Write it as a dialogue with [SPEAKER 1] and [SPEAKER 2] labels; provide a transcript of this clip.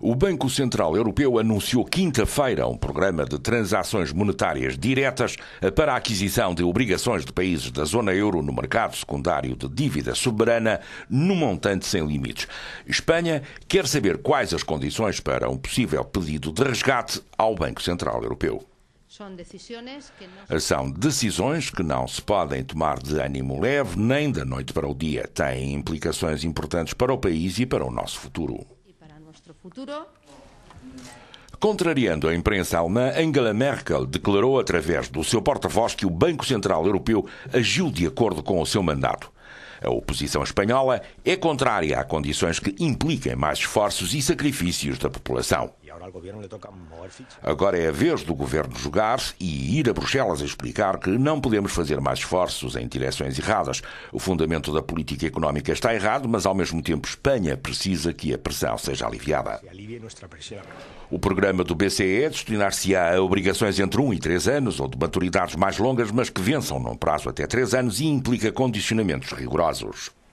[SPEAKER 1] O Banco Central Europeu anunciou quinta-feira um programa de transações monetárias diretas para a aquisição de obrigações de países da zona euro no mercado secundário de dívida soberana, num montante sem limites. Espanha quer saber quais as condições para um possível pedido de resgate ao Banco Central Europeu. São decisões que não se podem tomar de ânimo leve nem da noite para o dia. Têm implicações importantes para o país e para o nosso futuro nuestro futuro. Contrariando a imprensa alemã, Angela Merkel declarou através do seu porta-voz que o Banco Central Europeu agiu de acordo com o seu mandato. A oposição espanhola é contrária a condições que impliquem mais esforços e sacrifícios da população. Agora é a vez do governo jogar e ir a Bruxelas a explicar que não podemos fazer mais esforços em direções erradas. O fundamento da política económica está errado, mas ao mesmo tempo Espanha precisa que a pressão seja aliviada. O programa do BCE é destinar-se-á a obrigações entre 1 e 3 anos ou de maturidades mais longas, mas que vençam num prazo até 3 anos e implica condicionamentos rigorosos.